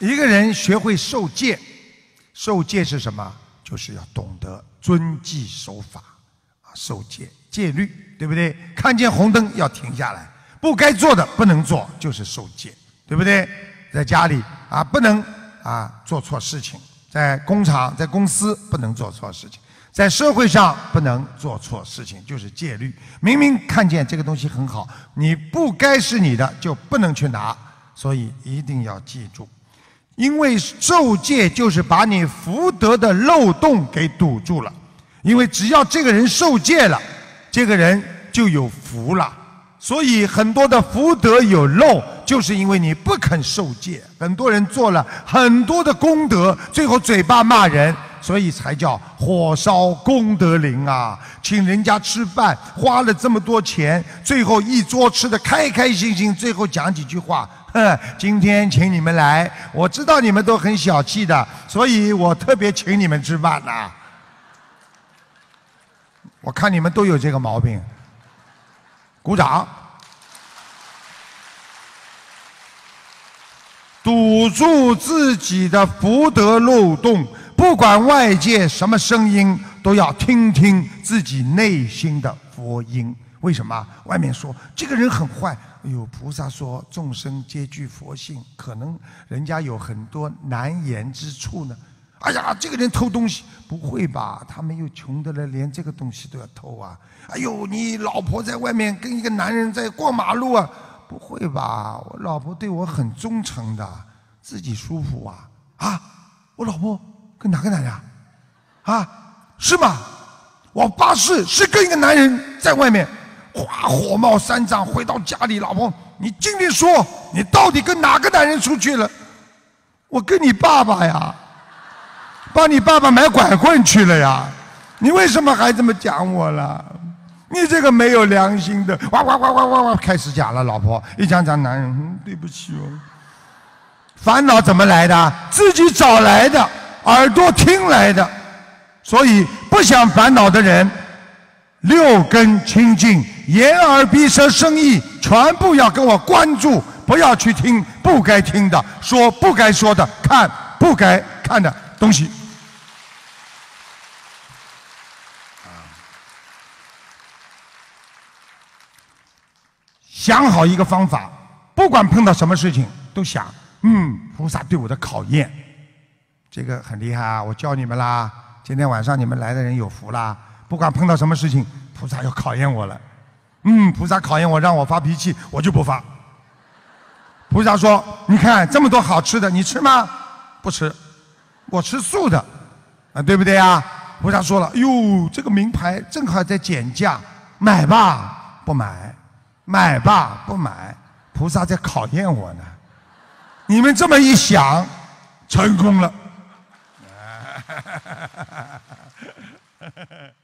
一个人学会受戒，受戒是什么？就是要懂得遵纪守法啊，受戒戒律，对不对？看见红灯要停下来，不该做的不能做，就是受戒，对不对？在家里啊不能啊做错事情，在工厂、在公司不能做错事情，在社会上不能做错事情，就是戒律。明明看见这个东西很好，你不该是你的就不能去拿，所以一定要记住。因为受戒就是把你福德的漏洞给堵住了，因为只要这个人受戒了，这个人就有福了。所以很多的福德有漏，就是因为你不肯受戒。很多人做了很多的功德，最后嘴巴骂人，所以才叫火烧功德林啊！请人家吃饭花了这么多钱，最后一桌吃的开开心心，最后讲几句话。哼，今天请你们来，我知道你们都很小气的，所以我特别请你们吃饭呐。我看你们都有这个毛病，鼓掌。堵住自己的福德漏洞，不管外界什么声音，都要听听自己内心的佛音。为什么？外面说这个人很坏。有菩萨说，众生皆具佛性，可能人家有很多难言之处呢。哎呀，这个人偷东西，不会吧？他们又穷的了，连这个东西都要偷啊！哎呦，你老婆在外面跟一个男人在过马路啊？不会吧？我老婆对我很忠诚的，自己舒服啊！啊，我老婆跟哪个男人？啊，是吗？我发誓是跟一个男人在外面。哗！火冒三丈，回到家里，老婆，你今天说你到底跟哪个男人出去了？我跟你爸爸呀，帮你爸爸买拐棍去了呀？你为什么还这么讲我了？你这个没有良心的！哇哇哇哇哇哇！开始讲了，老婆，一讲讲男人，嗯、对不起哦。烦恼怎么来的？自己找来的，耳朵听来的，所以不想烦恼的人。六根清净，眼耳鼻舌身意全部要跟我关注，不要去听不该听的，说不该说的，看不该看的东西。想好一个方法，不管碰到什么事情，都想，嗯，菩萨对我的考验，这个很厉害啊！我教你们啦，今天晚上你们来的人有福啦。不管碰到什么事情，菩萨要考验我了。嗯，菩萨考验我，让我发脾气，我就不发。菩萨说：“你看这么多好吃的，你吃吗？”不吃，我吃素的，啊，对不对啊？”菩萨说了：“哟，这个名牌正好在减价，买吧。”不买，买吧，不买。菩萨在考验我呢。你们这么一想，成功了。